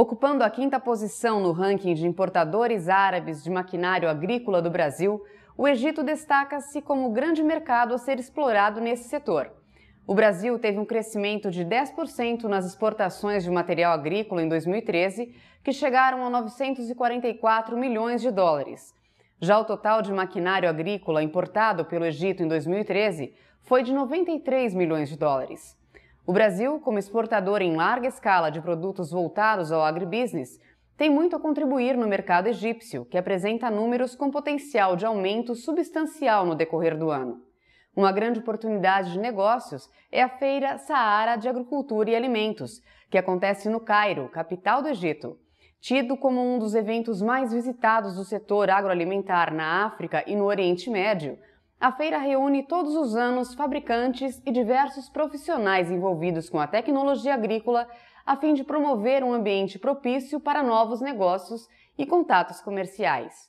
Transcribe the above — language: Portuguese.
Ocupando a quinta posição no ranking de importadores árabes de maquinário agrícola do Brasil, o Egito destaca-se como o grande mercado a ser explorado nesse setor. O Brasil teve um crescimento de 10% nas exportações de material agrícola em 2013, que chegaram a 944 milhões de dólares. Já o total de maquinário agrícola importado pelo Egito em 2013 foi de 93 milhões de dólares. O Brasil, como exportador em larga escala de produtos voltados ao agribusiness, tem muito a contribuir no mercado egípcio, que apresenta números com potencial de aumento substancial no decorrer do ano. Uma grande oportunidade de negócios é a Feira Saara de Agricultura e Alimentos, que acontece no Cairo, capital do Egito. Tido como um dos eventos mais visitados do setor agroalimentar na África e no Oriente Médio, a feira reúne todos os anos fabricantes e diversos profissionais envolvidos com a tecnologia agrícola a fim de promover um ambiente propício para novos negócios e contatos comerciais.